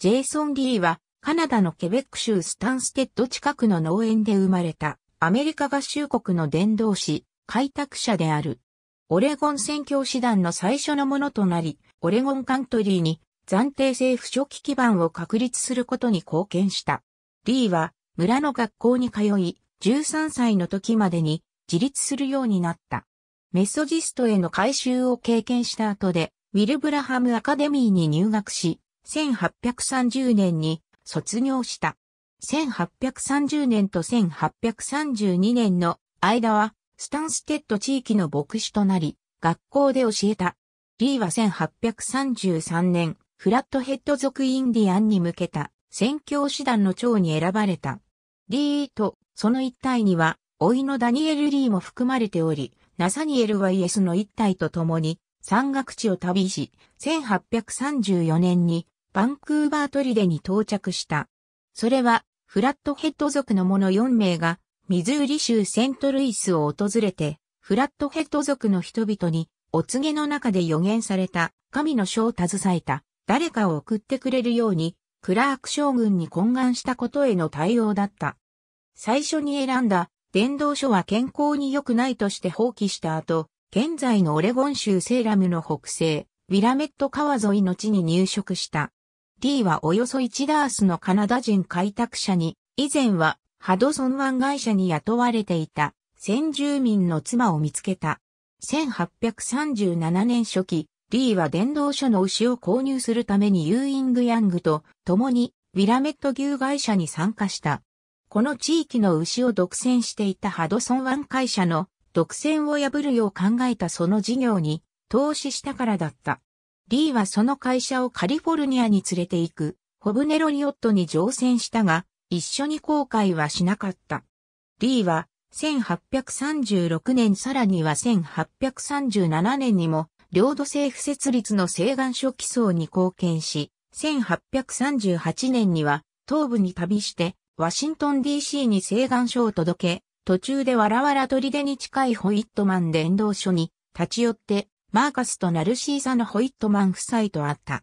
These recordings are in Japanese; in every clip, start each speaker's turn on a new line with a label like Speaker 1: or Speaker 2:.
Speaker 1: ジェイソン・リーは、カナダのケベック州スタンステッド近くの農園で生まれた、アメリカ合衆国の伝道師、開拓者である。オレゴン宣教師団の最初のものとなり、オレゴンカントリーに暫定政府初期基盤を確立することに貢献した。リーは村の学校に通い、13歳の時までに自立するようになった。メソジストへの改修を経験した後で、ウィルブラハムアカデミーに入学し、1830年に卒業した。1830年と1832年の間はスタンステッド地域の牧師となり、学校で教えた。リーは1833年、フラットヘッド族インディアンに向けた宣教師団の長に選ばれた。リーとその一体には、老いのダニエル・リーも含まれており、ナサニエルはイエスの一体と共に山岳地を旅し、1834年にバンクーバートリデに到着した。それは、フラットヘッド族の者4名が、ミズーリ州セントルイスを訪れて、フラットヘッド族の人々に、お告げの中で予言された、神の書を携えた、誰かを送ってくれるように、クラーク将軍に懇願したことへの対応だった。最初に選んだ、伝道書は健康に良くないとして放棄した後、現在のオレゴン州セーラムの北西、ウィラメット川沿いの地に入植した。D はおよそ1ダースのカナダ人開拓者に、以前はハドソン湾会社に雇われていた先住民の妻を見つけた。1837年初期、リーは電動車の牛を購入するためにユーイング・ヤングと共にウィラメット牛会社に参加した。この地域の牛を独占していたハドソン湾会社の独占を破るよう考えたその事業に投資したからだった。リーはその会社をカリフォルニアに連れて行く、ホブネロリオットに乗船したが、一緒に航海はしなかった。リーは、1836年さらには1837年にも、領土政府設立の西岸諸起草に貢献し、1838年には、東部に旅して、ワシントン DC に西岸書を届け、途中でわらわら砦に近いホイットマン伝道所に立ち寄ってマーカスとナルシーザのホイットマン夫妻と会った。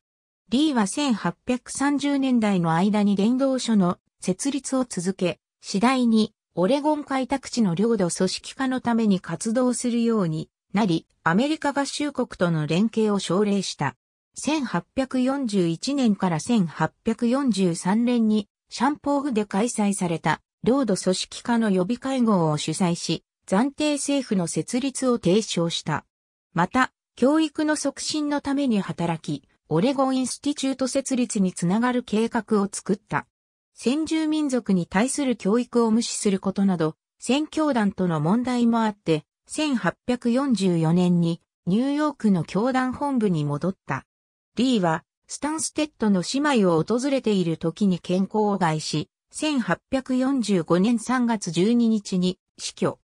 Speaker 1: リーは1830年代の間に伝道所の設立を続け、次第にオレゴン開拓地の領土組織化のために活動するようになり、アメリカ合衆国との連携を奨励した。1841年から1843年にシャンポーグで開催された領土組織化の予備会合を主催し、暫定政府の設立を提唱した。また、教育の促進のために働き、オレゴンインスティチュート設立につながる計画を作った。先住民族に対する教育を無視することなど、宣教団との問題もあって、1844年にニューヨークの教団本部に戻った。リーは、スタンステッドの姉妹を訪れている時に健康を害し、1845年3月12日に死去。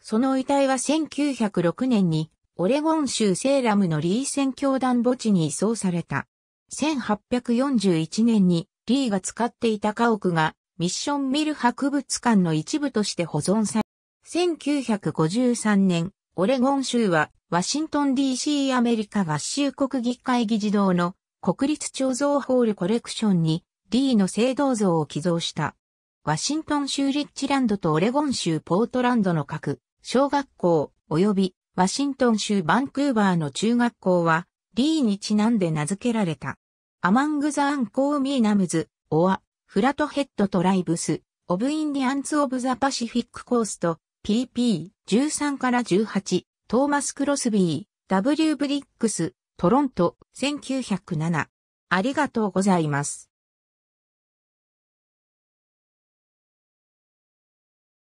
Speaker 1: その遺体は1906年にオレゴン州セーラムのリー宣教団墓地に移送された。1841年にリーが使っていた家屋がミッションミル博物館の一部として保存され、1953年、オレゴン州はワシントン DC アメリカ合衆国議会議事堂の国立貯像ホールコレクションにリーの聖銅像を寄贈した。ワシントン州リッチランドとオレゴン州ポートランドの各小学校及びワシントン州バンクーバーの中学校は、リーにちなんで名付けられた。アマングザ・アンコー・ミーナムズ、オア、フラトヘッド・トライブス、オブ・インディアンツ・オブ・ザ・パシフィック・コースト、PP13 から18、トーマス・クロスビー、W・ ブリックス、トロント、1907。ありがとうございます。